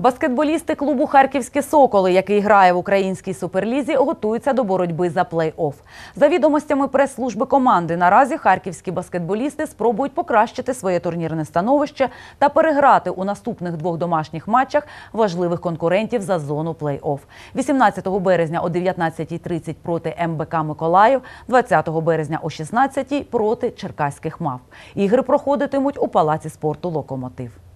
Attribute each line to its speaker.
Speaker 1: Баскетболісти клубу Харківські Соколи, який грає в українській суперлізі, готуються до боротьби за плей-офф. За відомостями прес-служби команди, наразі харківські баскетболісти спробують покращити своє турнірне становище та переграти у наступних двох домашніх матчах важливих конкурентів за зону плей-офф. 18 березня о 19.30 проти МБК Миколаїв, 20 березня о 16.00 проти черкаських мав. Ігри проходитимуть у палаці спорту Локомотив.